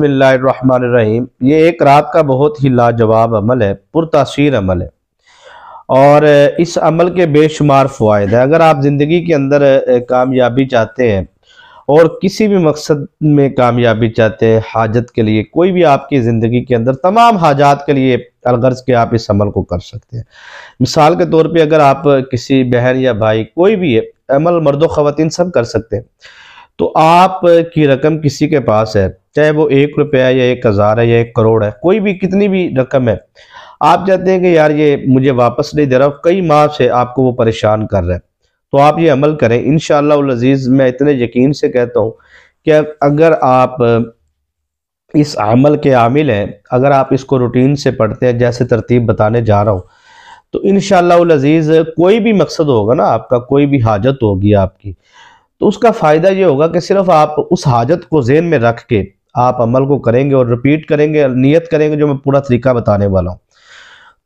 बसमीम ये एक रात का बहुत ही लाजवाब अमल है पुरतासर अमल है और इस अमल के बेशुमार फायद हैं अगर आप ज़िंदगी के अंदर कामयाबी चाहते हैं और किसी भी मकसद में कामयाबी चाहते हैं हाजत के लिए कोई भी आपकी ज़िंदगी के अंदर तमाम हाजात के लिए अलगर्ज के आप इस अमल को कर सकते हैं मिसाल के तौर पर अगर आप किसी बहन या भाई कोई भी है अमल मर्द ख़वान सब कर सकते हैं तो आप की रकम किसी के पास है चाहे वो एक रुपया या एक हज़ार है या एक करोड़ है कोई भी कितनी भी रकम है आप चाहते हैं कि यार ये मुझे वापस नहीं दे रहा कई माह से आपको वो परेशान कर रहा है तो आप ये अमल करें इन शजीज़ मैं इतने यकीन से कहता हूँ कि अगर आप इस अमल के आमिल हैं अगर आप इसको रूटीन से पढ़ते हैं जैसे तरतीब बताने जा रहा हूँ तो इन शजीज़ कोई भी मकसद होगा ना आपका कोई भी हाजत होगी आपकी तो उसका फ़ायदा ये होगा कि सिर्फ आप उस हाजत को जेन में रख के आप अमल को करेंगे और रिपीट करेंगे नियत करेंगे जो मैं पूरा तरीका बताने वाला हूँ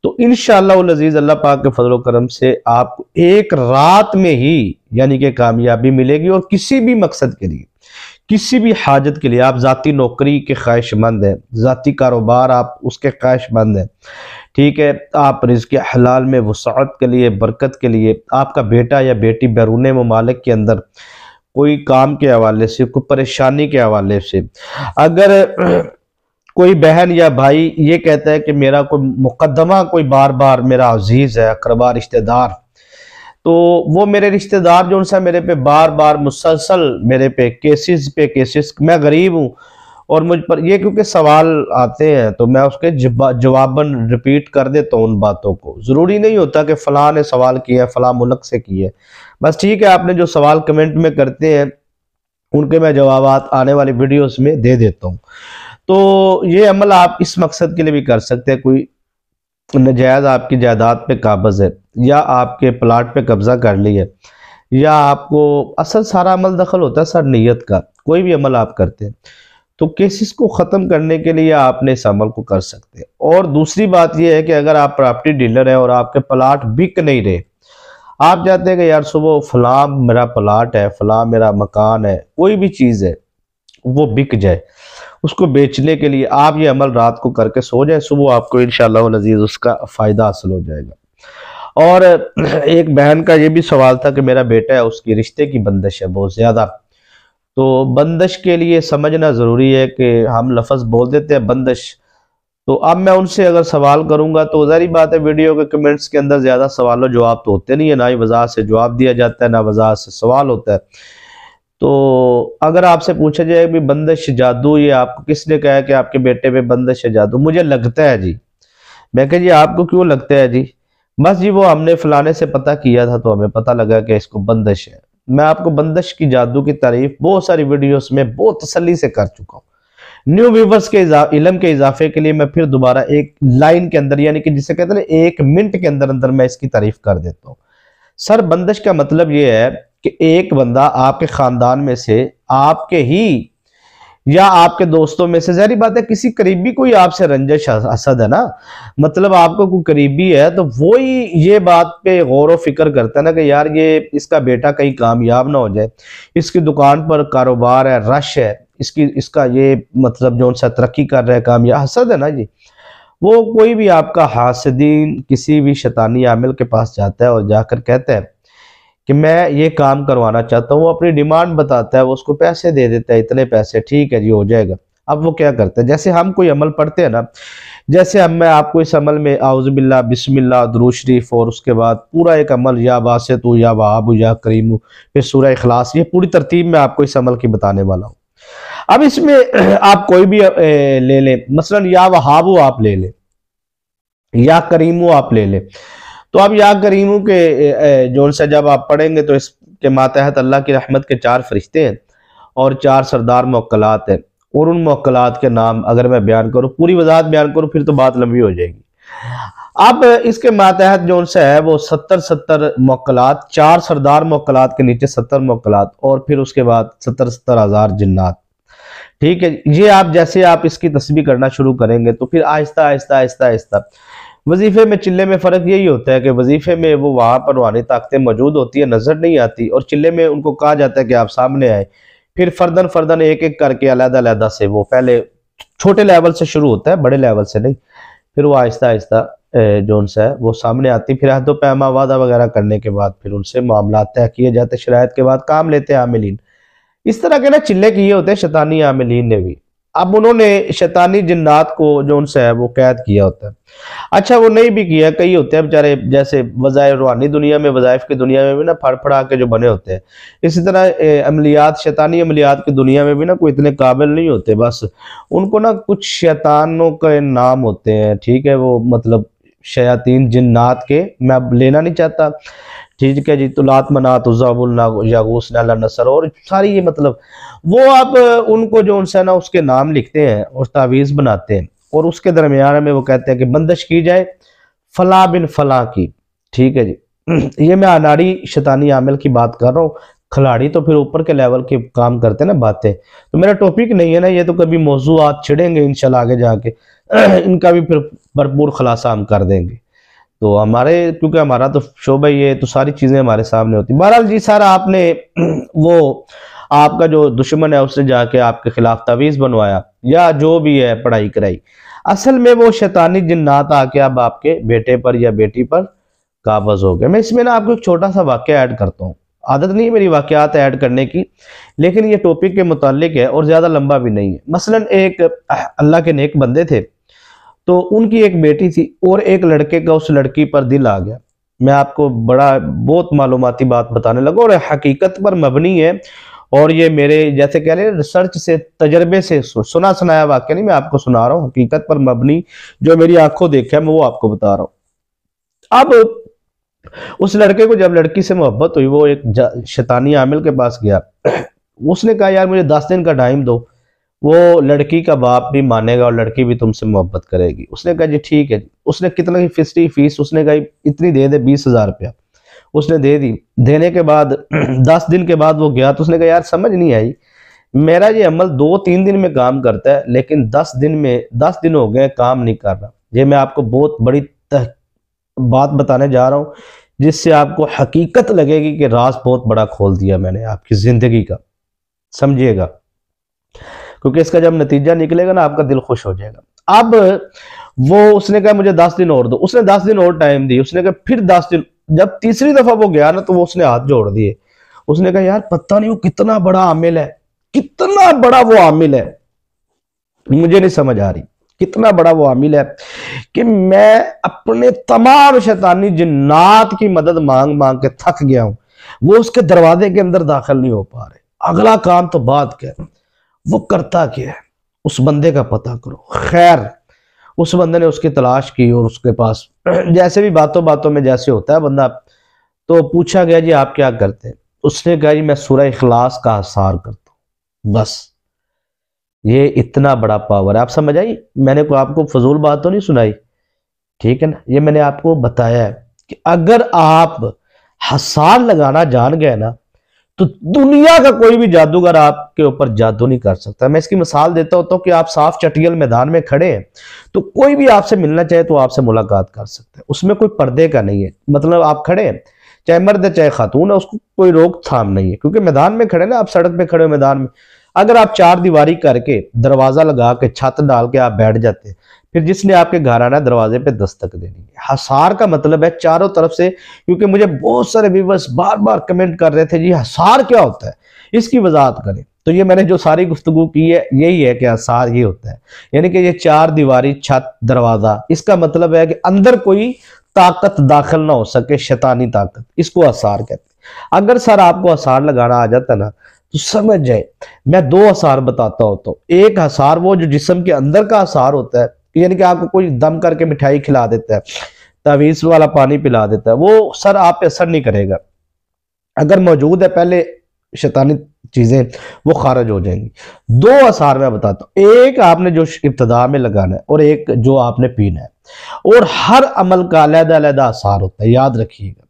तो इन शजीज़ अल्लाह पाक के फजल करम से आप एक रात में ही यानी कि कामयाबी मिलेगी और किसी भी मकसद के लिए किसी भी हाजत के लिए आप ज़ाती नौकरी के ख्वाहिशमंद हैं ज़ाती कारोबार आप उसके ख्वाहिशमंद हैं ठीक है आप रिज़ हलाल में वसात के लिए बरकत के लिए आपका बेटा या बेटी बैरून ममालिक के अंदर कोई काम के हवाले से कोई परेशानी के हवाले से अगर कोई बहन या भाई ये कहता है कि मेरा कोई मुकदमा कोई बार बार मेरा अजीज़ है अकरबा रिश्तेदार तो वो मेरे रिश्तेदार जो उनसे मेरे पे बार बार मुसलसल मेरे पे केसेस पे केसेस मैं गरीब हूँ और मुझ पर ये क्योंकि सवाल आते हैं तो मैं उसके जवाबन रिपीट कर देता हूँ उन बातों को ज़रूरी नहीं होता कि फ़लाँ ने सवाल किया है फ़लाँ मुल्क से किया है बस ठीक है आपने जो सवाल कमेंट में करते हैं उनके मैं जवाब आने वाली वीडियोस में दे देता हूँ तो ये अमल आप इस मकसद के लिए भी कर सकते हैं कोई नजायज़ आपकी जायदाद पे काबज है या आपके प्लाट पे कब्ज़ा कर ली है या आपको असल सारा अमल दखल होता है सर नीयत का कोई भी अमल आप करते हैं तो केसेस को ख़त्म करने के लिए आपने इस अमल को कर सकते हैं और दूसरी बात यह है कि अगर आप प्रॉपर्टी डीलर हैं और आपके प्लाट बिक नहीं रहे आप जाते हैं कि यार सुबह फलां मेरा प्लाट है फलां मेरा मकान है कोई भी चीज़ है वो बिक जाए उसको बेचने के लिए आप ये अमल रात को करके सो जाए सुबह आपको इन नज़ीज़ उसका फ़ायदा हासिल हो जाएगा और एक बहन का ये भी सवाल था कि मेरा बेटा है उसकी रिश्ते की बंदिश है बहुत ज़्यादा तो बंदिश के लिए समझना ज़रूरी है कि हम लफज बोल देते हैं बंदिश तो अब मैं उनसे अगर सवाल करूंगा तो जारी बात है वीडियो के कमेंट्स के अंदर ज़्यादा सवाल और जवाब तो होते नहीं है ना ही वजह से जवाब दिया जाता है ना वजह से सवाल होता है तो अगर आपसे पूछा जाए कि बंदिश जादू ये आपको किसने कहा कि आपके बेटे पे बंदिश जादू मुझे लगता है जी मैं कह जी आपको क्यों लगता है जी बस जी वो हमने फलाने से पता किया था तो हमें पता लगा कि इसको बंदिश है मैं आपको बंदिश की जादू की तारीफ बहुत सारी वीडियोस में बहुत तसली से कर चुका हूँ न्यू व्यूवर्स के इलम के इजाफे के लिए मैं फिर दोबारा एक लाइन के अंदर यानी कि जिसे कहते हैं एक मिनट के अंदर अंदर मैं इसकी तारीफ कर देता हूँ सर बंदिश का मतलब ये है कि एक बंदा आपके ख़ानदान में से आपके ही या आपके दोस्तों में से जहरी बात है किसी करीबी कोई आपसे रंजश असद है ना मतलब आपको कोई करीबी है तो वो ही ये बात पे गौर व फिक्र करता है ना कि यार ये इसका बेटा कहीं कामयाब ना हो जाए इसकी दुकान पर कारोबार है रश है इसकी इसका ये मतलब जो सा तरक्की कर रहा है या हसद है ना जी वो कोई भी आपका हासदीन किसी भी शैतानी आमिल के पास जाता है और जाकर कहता है कि मैं ये काम करवाना चाहता हूँ वो अपनी डिमांड बताता है वो उसको पैसे दे देता है इतने पैसे ठीक है जी हो जाएगा अब वो क्या करते हैं जैसे हम कोई अमल पढ़ते हैं ना जैसे हम मैं आपको इस अमल में आउज़बिल्ला बिस्मिल्ला दरू शरीफ और उसके बाद पूरा एक अमल या बासत या वहाब या करीम फिर सूर्य अखलास ये पूरी तरतीब में आपको इस अमल की बताने वाला हूँ अब इसमें आप कोई भी ले लें मसलन या वहाबू आप ले लें या करीमो आप ले लें तो आप या करीमो के जोन से जब आप पढ़ेंगे तो इसके मातहत अल्लाह की रहमत के चार फरिश्ते हैं और चार सरदार मोकलात हैं और उन मोकलात के नाम अगर मैं बयान करूँ पूरी वजाहत बयान करूँ फिर तो बात लंबी हो जाएगी अब इसके मातहत जो उनसे है वो सत्तर सत्तर मोकलात चार सरदार मोकलात के नीचे सत्तर मोकलात और फिर उसके बाद सत्तर सत्तर हजार जिन्नात ठीक है ये आप जैसे आप इसकी तस्वीर करना शुरू करेंगे तो फिर आहिस्ता आहिस्ता आहिस्ता आहिस्ता वजीफे में चिल्ले में फ़र्क यही होता है कि वजीफे में वो वहां पर रूहानी ताकतें मौजूद होती है नज़र नहीं आती और चिल्ले में उनको कहा जाता है कि आप सामने आए फिर फर्दन फर्दन एक एक करके अलहदा अलहदा से वो पहले छोटे लेवल से शुरू होता है बड़े लेवल से नहीं फिर वो आहिस्ता आहिस्ता जो उनसे है वो सामने आती फिर अहदो पैमा वादा वगैरह करने के बाद फिर उनसे मामला तय किए जाते शरायत के बाद काम लेते हैं आमिलीन इस तरह के ना चिल्ले किए होते हैं शैतानी आमिलीन ने भी अब उन्होंने शैतानी जन्नात को जो उनसे है वो कैद किया होता है अच्छा वो नहीं भी किया कई होते हैं बेचारे जैसे वज़ाय रूहानी दुनिया में वज़ाइफ की दुनिया में भी ना फड़फड़ा के जो बने होते हैं इसी तरह अमलियात शैतानी अमलियात की दुनिया में भी ना कोई इतने काबिल नहीं होते बस उनको ना कुछ शैतानों के नाम होते हैं ठीक है वो मतलब शयातीन जिन्नात के मैं अब लेना नहीं चाहता ठीक है जी तो लात मनात तो यागूस नसर और सारी ये मतलब वो आप उनको जो उनसे ना उसके नाम लिखते हैं और तावीज़ बनाते हैं और उसके दरमियान में वो कहते हैं कि बंदिश की जाए फला बिन फला की ठीक है जी ये मैं अनाड़ी शैतानी आमिल की बात कर रहा हूँ खिलाड़ी तो फिर ऊपर के लेवल के काम करते हैं ना बातें तो मेरा टॉपिक नहीं है ना ये तो कभी मौजूद छिड़ेंगे इनशाला आगे जाके इनका भी फिर भरपूर खुलासा हम कर देंगे तो हमारे क्योंकि हमारा तो शोबा ही है तो सारी चीज़ें हमारे सामने होती बहरहाल जी सर आपने वो आपका जो दुश्मन है उससे जाके आपके खिलाफ तवीज़ बनवाया या जो भी है पढ़ाई कराई असल में वो शैतानी जिन्नात आके अब आपके बेटे पर या बेटी पर काबज हो गए मैं इसमें ना आपको एक छोटा सा वाक्य ऐड करता हूँ आदत नहीं है मेरी वाक्यात ऐड करने की लेकिन ये टॉपिक के मुतालिक है और ज़्यादा लंबा भी नहीं है मसलन एक अल्लाह के नेक बंदे थे तो उनकी एक बेटी थी और एक लड़के का उस लड़की पर दिल आ गया मैं आपको बड़ा बहुत मालूमती बात बताने लगा और हकीकत पर मबनी है और ये मेरे जैसे कह रहे हैं रिसर्च से तजर्बे से सुना सुनाया वाक्य नहीं मैं आपको सुना रहा हूँ हकीकत पर मबनी जो मेरी आंखों देखा है मैं वो आपको बता रहा हूँ अब उस लड़के को जब लड़की से मोहब्बत हुई वो एक शैतानी आमिल के पास गया उसने कहा यार मुझे दस दिन का टाइम दो वो लड़की का बाप भी मानेगा और लड़की भी तुमसे मोहब्बत करेगी उसने कहा जी ठीक है उसने कितना की फिस्टी फीस उसने कहा इतनी दे दे बीस हज़ार रुपया उसने दे दी देने के बाद दस दिन के बाद वो गया तो उसने कहा यार समझ नहीं आई मेरा ये अमल दो तीन दिन में काम करता है लेकिन दस दिन में दस दिन हो गए काम नहीं कर रहा ये मैं आपको बहुत बड़ी बात बताने जा रहा हूँ जिससे आपको हकीकत लगेगी कि राज बहुत बड़ा खोल दिया मैंने आपकी ज़िंदगी का समझिएगा क्योंकि इसका जब नतीजा निकलेगा ना आपका दिल खुश हो जाएगा अब वो उसने कहा मुझे दस दिन और दो उसने दस दिन और टाइम दी उसने कहा फिर दस दिन जब तीसरी दफा वो गया ना तो वो उसने हाथ जोड़ दिए उसने कहा यार पता नहीं वो कितना बड़ा आमिल है कितना बड़ा वो आमिल है मुझे नहीं समझ आ रही कितना बड़ा वो आमिल है कि मैं अपने तमाम शैतानी जिन्नात की मदद मांग मांग के थक गया हूं वो उसके दरवाजे के अंदर दाखिल नहीं हो पा रहे अगला काम तो बात कर वो करता क्या है उस बंदे का पता करो खैर उस बंदे ने उसकी तलाश की और उसके पास जैसे भी बातों बातों में जैसे होता है बंदा तो पूछा गया जी आप क्या करते हैं उसने कहा जी मैं सूर्य इखलास का आसार करता हूँ बस ये इतना बड़ा पावर है आप समझ आई मैंने को आपको फजूल बात तो नहीं सुनाई ठीक है ना ये मैंने आपको बताया है कि अगर आप हसार लगाना जान गए ना तो दुनिया का कोई भी जादूगर आपके ऊपर जादू नहीं कर सकता मैं इसकी मिसाल देता होता हूँ कि आप साफ चटियल मैदान में खड़े हैं तो कोई भी आपसे मिलना चाहे तो आपसे मुलाकात कर सकता है उसमें कोई पर्दे का नहीं है मतलब आप खड़े हैं चाहे मर्द है चाहे खातून है उसको कोई रोक थाम नहीं है क्योंकि मैदान में खड़े ना आप सड़क पे खड़े हो मैदान में अगर आप चार दीवारी करके दरवाजा लगा के छत डाल के आप बैठ जाते फिर जिसने आपके घराना दरवाजे पे दस्तक देनी है हसार का मतलब है चारों तरफ से क्योंकि मुझे बहुत सारे व्यूवर्स बार बार कमेंट कर रहे थे जी हसार क्या होता है इसकी वजाहत करें तो ये मैंने जो सारी गुफ्तगु की है यही है कि हसार ये होता है यानी कि ये चार दीवारी छत दरवाजा इसका मतलब है कि अंदर कोई ताकत दाखिल ना हो सके शैतानी ताकत इसको आसार कहते हैं अगर सर आपको आसार लगाना आ जाता ना तो समझ जाए मैं दो आसार बताता हूं तो एक आसार वो जो जिसम के अंदर का आसार होता है यानी कि आपको कोई दम करके मिठाई खिला देता है तवीज वाला पानी पिला देता है वो सर आप पे असर नहीं करेगा अगर मौजूद है पहले शैतानी चीज़ें वो खारज हो जाएंगी दो आसार मैं बताता हूँ एक आपने जो इब्तदा में लगाना है और एक जो आपने पीना है और हर अमल का अलहदा अलहदा आसार होता है याद रखिएगा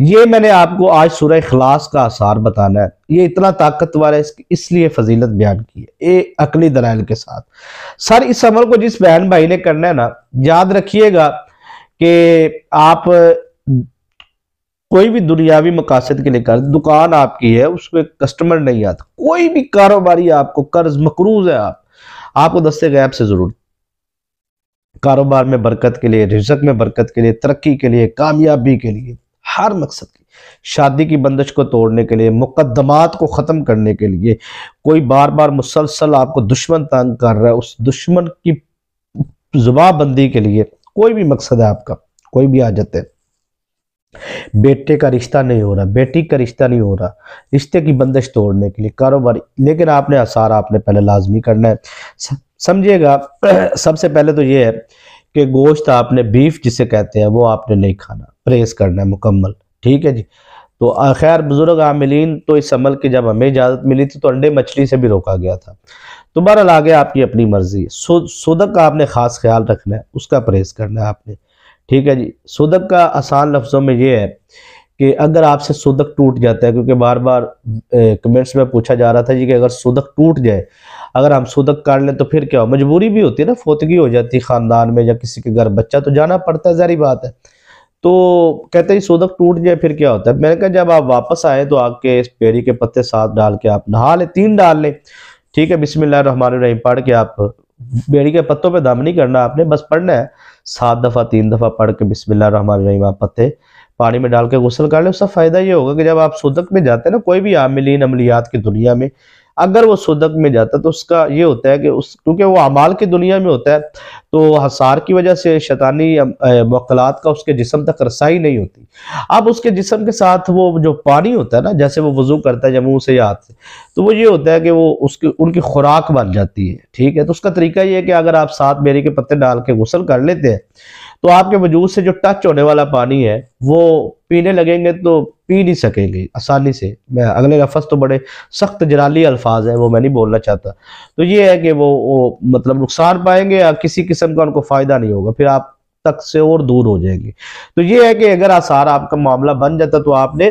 ये मैंने आपको आज सूर्य खलास का आसार बताना है ये इतना ताकतवर है इसकी इसलिए फजीलत बयान की है ए अकली दलाइल के साथ सर इस अमल को जिस बहन भाई ने करना है ना याद रखिएगा कि आप कोई भी दुनियावी मकासद के लिए कर दुकान आपकी है पर कस्टमर नहीं आता कोई भी कारोबारी आपको कर्ज मकरूज है आप आपको दस्ते गैब से जरूर कारोबार में बरकत के लिए रिजक में बरकत के लिए तरक्की के लिए कामयाबी के लिए हर मकसद की शादी की बंदिश को तोड़ने के लिए मुकदमात को ख़त्म करने के लिए कोई बार बार मुसलसल आपको दुश्मन तंग कर रहा है उस दुश्मन की जुबाबंदी के लिए कोई भी मकसद है आपका कोई भी आ जाते हैं बेटे का रिश्ता नहीं हो रहा बेटी का रिश्ता नहीं हो रहा रिश्ते की बंदिश तोड़ने के लिए कारोबार लेकिन आपने आसार आपने पहले लाजमी करना है समझिएगा सबसे पहले तो ये है कि गोश्त आपने बीफ जिसे कहते हैं वो आपने नहीं खाना प्रेस करना है मुकम्मल ठीक है जी तो खैर बुज़ुर्ग आमिलीन तो इस अमल की जब हमें इजाज़त मिली थी तो अंडे मछली से भी रोका गया था तो बहरहाल आगे आपकी अपनी मर्ज़ी है सुदक का आपने ख़ास ख्याल रखना है उसका परहेज़ करना है आपने ठीक है जी सुदक का आसान लफ्ज़ों में ये है कि अगर आपसे सुदक टूट जाता है क्योंकि बार बार कमेंट्स में पूछा जा रहा था जी कि अगर सुदक टूट जाए अगर हम सुदक काट लें तो फिर क्या हो मजबूरी भी होती है ना फोतगी हो जाती है ख़ानदान में या किसी के घर बच्चा तो जाना पड़ता है जहरी बात है तो कहते हैं सुदक टूट जाए फिर क्या होता है मैंने कहा जब आप वापस आए तो आपके इस पेड़ी के पत्ते साथ डाल के आप नहा लें तीन डाल लें ठीक है बिस्मिल्लाह रहमान रहीम पढ़ के आप बेड़ी के पत्तों पे दम नहीं करना आपने बस पढ़ना है सात दफ़ा तीन दफ़ा पढ़ के बिस्मिल्लाह रहमान रहीम आप पत्ते पानी में डाल के गुसल कर ले उसका फ़ायदा ये होगा कि जब आप सुदक में जाते हैं ना कोई भी आमिलीन अमलियात की दुनिया में अगर वो सुदक में जाता तो उसका ये होता है कि उस क्योंकि वो अमाल की दुनिया में होता है तो हसार की वजह से शैतानी मकलात का उसके जिसम तक रसाई नहीं होती अब उसके जिसम के साथ वो जो पानी होता है ना जैसे वो वजू करता है या मुँह से या हाथ से तो वो ये होता है कि वो उसकी उनकी खुराक बन जाती है ठीक है तो उसका तरीका ये है कि अगर आप साथ मेरे के पत्ते डाल के गुसल कर लेते हैं तो आपके वजूद से जो टच होने वाला पानी है वो पीने लगेंगे तो पी नहीं सकेंगे आसानी से मैं अगले लफज तो बड़े सख्त जराली अल्फाज हैं वो मैं नहीं बोलना चाहता तो ये है कि वो, वो मतलब नुकसान पाएंगे या किसी किस्म का उनको फ़ायदा नहीं होगा फिर आप तक से और दूर हो जाएंगे तो ये है कि अगर आसार आपका मामला बन जाता तो आपने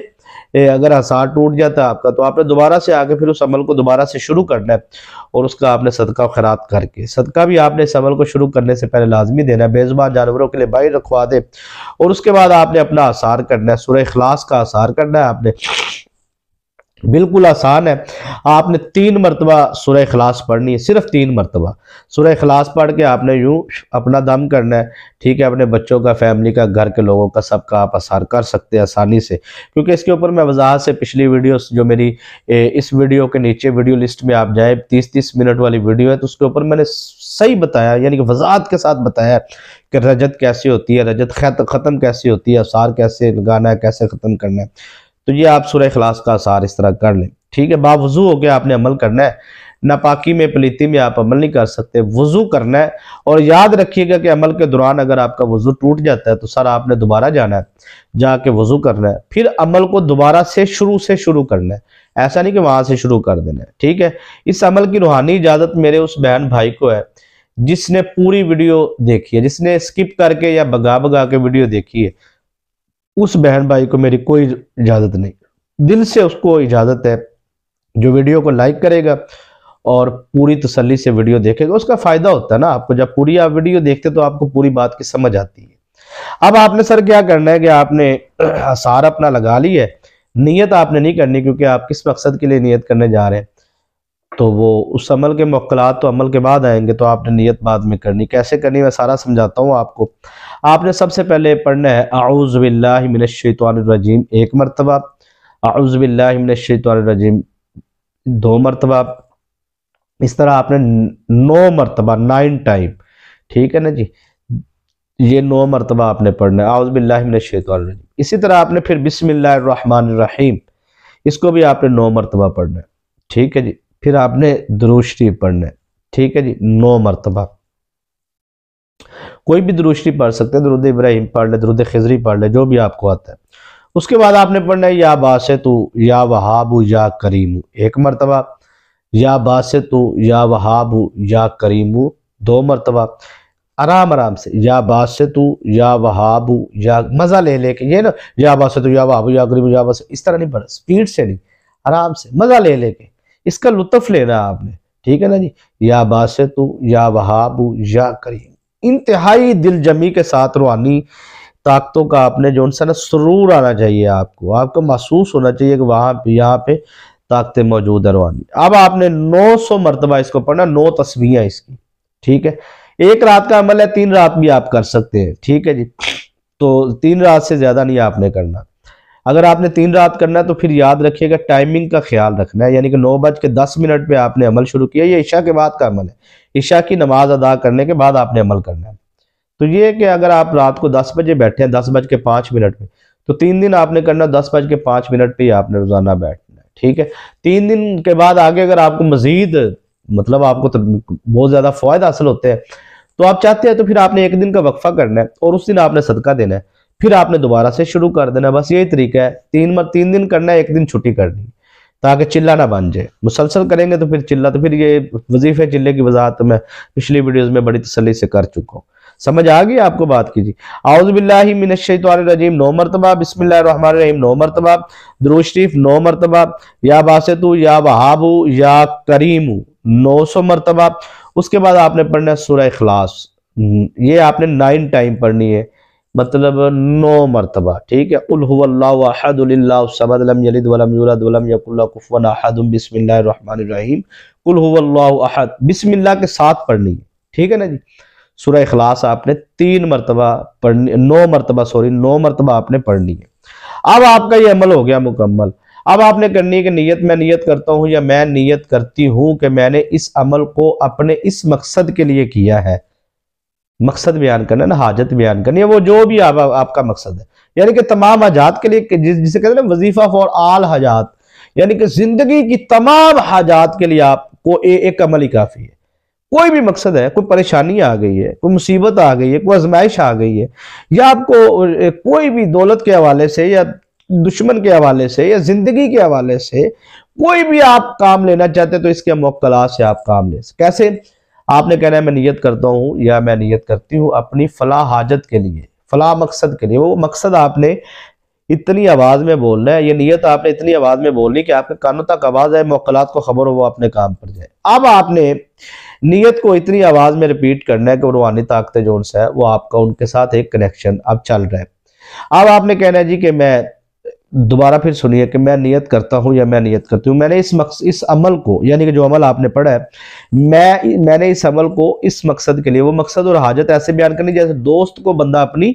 अगर आसार टूट जाता है आपका तो आपने दोबारा से आके फिर उस अमल को दोबारा से शुरू करना है और उसका आपने सदका खरात करके सदका भी आपने इस अमल को शुरू करने से पहले लाजमी देना है बेजुबान जानवरों के लिए बाहर रखवा दे और उसके बाद आपने अपना आसार करना है सुरखलास का आसार करना है आपने बिल्कुल आसान है आपने तीन मरतबा सुरह खलास पढ़नी है सिर्फ तीन मरतबा सुरह खलास पढ़ के आपने यूँ अपना दम करना है ठीक है अपने बच्चों का फैमिली का घर के लोगों का सबका आप असार कर सकते हैं आसानी से क्योंकि इसके ऊपर मैं वजाहत से पिछली वीडियो जो मेरी ए, इस वीडियो के नीचे वीडियो लिस्ट में आप जाए तीस तीस मिनट वाली वीडियो है तो उसके ऊपर मैंने सही बताया यानी कि वजाहत के साथ बताया कि रजत कैसे होती है रजत ख़त्म कैसे होती है असार कैसे लगाना है कैसे ख़त्म करना है तो ये आप सुरह खलास का आसार इस तरह कर लें ठीक है बावजू होकर आपने अमल करना है नापाकी में पलीती में आप अमल नहीं कर सकते वज़ू करना है और याद रखिएगा कि अमल के दौरान अगर आपका वज़ू टूट जाता है तो सर आपने दोबारा जाना है जाके वज़ू करना है फिर अमल को दोबारा से शुरू से शुरू करना है ऐसा नहीं कि वहाँ से शुरू कर देना है ठीक है इस अमल की रूहानी इजाज़त मेरे उस बहन भाई को है जिसने पूरी वीडियो देखी है जिसने स्किप करके या भगा भगा के वीडियो देखी है उस बहन भाई को मेरी कोई इजाज़त नहीं दिल से उसको इजाज़त है जो वीडियो को लाइक करेगा और पूरी तसल्ली से वीडियो देखेगा उसका फ़ायदा होता है ना आपको जब पूरी आप वीडियो देखते तो आपको पूरी बात की समझ आती है अब आपने सर क्या करना है कि आपने आसार अपना लगा ली है नीयत आपने नहीं करनी क्योंकि आप किस मकसद के लिए नीयत करने जा रहे हैं तो वो उस अमल के मौकलात तो अमल के बाद आएंगे तो आपने नीयत बाद में करनी कैसे करनी मैं सारा समझाता हूँ आपको आपने सबसे पहले पढ़ना है आउज़बिल्लाशतवानरजीम एक मरतबा आउज़बिल्लाशतवानरजीम दो मरतबा इस तरह आपने नौ मरतबा नाइन टाइम ठीक है ना जी ये नौ मरतबा आपने पढ़ना है आउज़बिल्लाशतवानरजीम इसी तरह आपने फिर बिसमीम इसको भी आपने नौ मरतबा पढ़ना है ठीक है जी फिर आपने दरूशरीफ पढ़ना है ठीक है जी नौ मरतबा कोई भी दुरुशरी पढ़ सकते हैं दरुद इब्राहिम पढ़ लें दरुद खजरी पढ़ लें जो भी आपको आता है उसके बाद आपने पढ़ना है या बास तो या वहाबू या करीमू एक मरतबा या बास तो या वहाबू या करीमू दो मरतबा आराम आराम से या बास तो या वहाबू या मज़ा ले लेके ये ना या बास तो या वहाबू या करीमू या बास इस तरह नहीं पढ़ा स्पीड से नहीं आराम से मज़ा ले लेके इसका लुत्फ़ लेना आपने ठीक है ना जी या बास तो या वहाबू या करीम इंतहाई दिल जमी के साथ रूहानी ताकतों का आपने जो उनसे ना सुरूर आना चाहिए आपको आपको महसूस होना चाहिए कि वहां यहाँ पे ताकतें मौजूद है रूहानी अब आपने 900 मरतबा इसको पढ़ना नौ तस्वीर इसकी ठीक है एक रात का अमल है तीन रात भी आप कर सकते हैं ठीक है जी तो तीन रात से ज्यादा नहीं आपने करना अगर आपने तीन रात करना है तो फिर याद रखिएगा टाइमिंग का ख्याल रखना है यानी कि नौ बज के दस मिनट पे आपने अमल शुरू किया ये ईशा के बाद का अमल है ईशा की नमाज अदा करने के बाद आपने अमल करना है तो ये कि अगर आप रात को दस बजे बैठे हैं दस बज के पाँच मिनट में तो तीन दिन आपने करना दस बज के पाँच मिनट पर ही आपने रोज़ाना बैठना है ठीक है तीन दिन के बाद आगे अगर आपको मज़ीद मतलब आपको तो बहुत ज़्यादा फ़ायदा हासिल होते हैं तो आप चाहते हैं तो फिर आपने एक दिन का वक्फा करना है और उस दिन आपने सदका देना है फिर आपने दोबारा से शुरू कर देना बस यही तरीका है तीन बार तीन दिन करना है एक दिन छुट्टी करनी ताकि चिल्ला ना बन जाए मुसलसल करेंगे तो फिर चिल्ला तो फिर ये वजीफे चिल्ले की वजह तो मैं पिछली वीडियोज़ में बड़ी तसली से कर चुका हूँ समझ आ गई आपको बात कीजिए आउज़बिल्लाजीम नौ मरतबा बिस्मिल्लाम नौ मरतबा द्रोशरीफ़ नौ मरतबा या बासतु या वहाबू या करीम नौ सौ मरतबा उसके बाद आपने पढ़ना है सूर्य अखलास ये आपने नाइन टाइम पढ़नी है मतलब नौ मरतबा ठीक है उलहदम बिसमीम बिसमिल्ला के साथ पढ़नी है ठीक है ना जी सुरह अखलास आपने तीन मरतबा पढ़नी नौ मरतबा सॉरी नौ मरतबा आपने पढ़नी है अब आपका ये अमल हो गया मुकम्मल अब आपने करनी है कि नीयत मैं नीयत करता हूँ या मैं नीयत करती हूँ कि मैंने इस अमल को अपने इस मकसद के लिए किया है मकसद बयान करना ना हाजत बयान करनी है वो जो भी आप, आपका मकसद है यानी कि तमाम हाजात के लिए जिस, जिसे कहते हैं ना वजीफा फॉर आल हाजात यानी कि जिंदगी की तमाम हाजात के लिए आपको ए, एक अमल ही काफ़ी है कोई भी मकसद है कोई परेशानी आ गई है कोई मुसीबत आ गई है कोई आजमाइश आ गई है या आपको कोई भी दौलत के हवाले से या दुश्मन के हवाले से या जिंदगी के हवाले से कोई भी आप काम लेना चाहते हैं तो इसके मौकला से आप काम ले कैसे आपने कहना है मैं नीयत करता हूँ या मैं नीयत करती हूँ अपनी फला हाजत के लिए फला मकसद के लिए वो मकसद आपने इतनी आवाज़ में बोलना है ये नीयत आपने इतनी आवाज़ में बोलनी कि आपके कानों तक आवाज़ आए मौकलात को खबर हो वो अपने काम पर जाए अब आपने नीयत को इतनी आवाज़ में रिपीट करना है कि रूहानी ताकतें जो है वो आपका उनके साथ एक कनेक्शन अब चल रहा है अब आपने कहना है जी कि मैं दोबारा फिर सुनिए कि मैं नियत करता हूँ या मैं नियत करती हूँ मैंने इस मकस इस अमल को यानी कि जो अमल आपने पढ़ा है मैं मैंने इस अमल को इस मकसद के लिए वो मकसद और हाजत ऐसे बयान करनी जैसे दोस्त को बंदा अपनी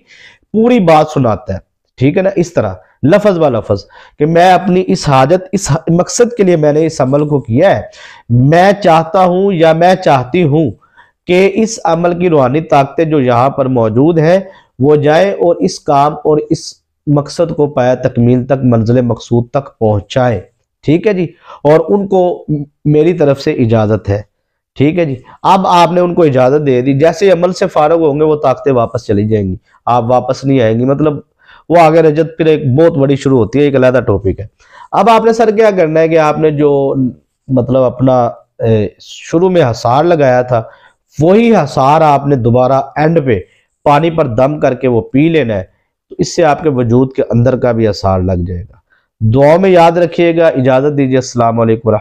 पूरी बात सुनाता है ठीक है ना इस तरह लफज व लफज कि मैं अपनी इस हाजत इस मकसद के लिए मैंने इस अमल को किया है मैं चाहता हूँ या मैं चाहती हूँ कि इस अमल की रूहानी ताकतें जो यहाँ पर मौजूद हैं वो जाए और इस काम और इस मकसद को पाया तकमील तक मंजिल मकसूद तक पहुँचाए ठीक है जी और उनको मेरी तरफ से इजाज़त है ठीक है जी अब आपने उनको इजाज़त दे दी जैसे अमल से फारग होंगे वो ताकतें वापस चली जाएंगी आप वापस नहीं आएंगी मतलब वो आगे रजत फिर एक बहुत बड़ी शुरू होती है एक अलहदा टॉपिक है अब आपने सर क्या करना है कि आपने जो मतलब अपना शुरू में हसार लगाया था वही हसार आपने दोबारा एंड पे पानी पर दम करके वो पी लेना है तो इससे आपके वजूद के अंदर का भी आसार लग जाएगा दुआ में याद रखिएगा इजाज़त दीजिए असल वरह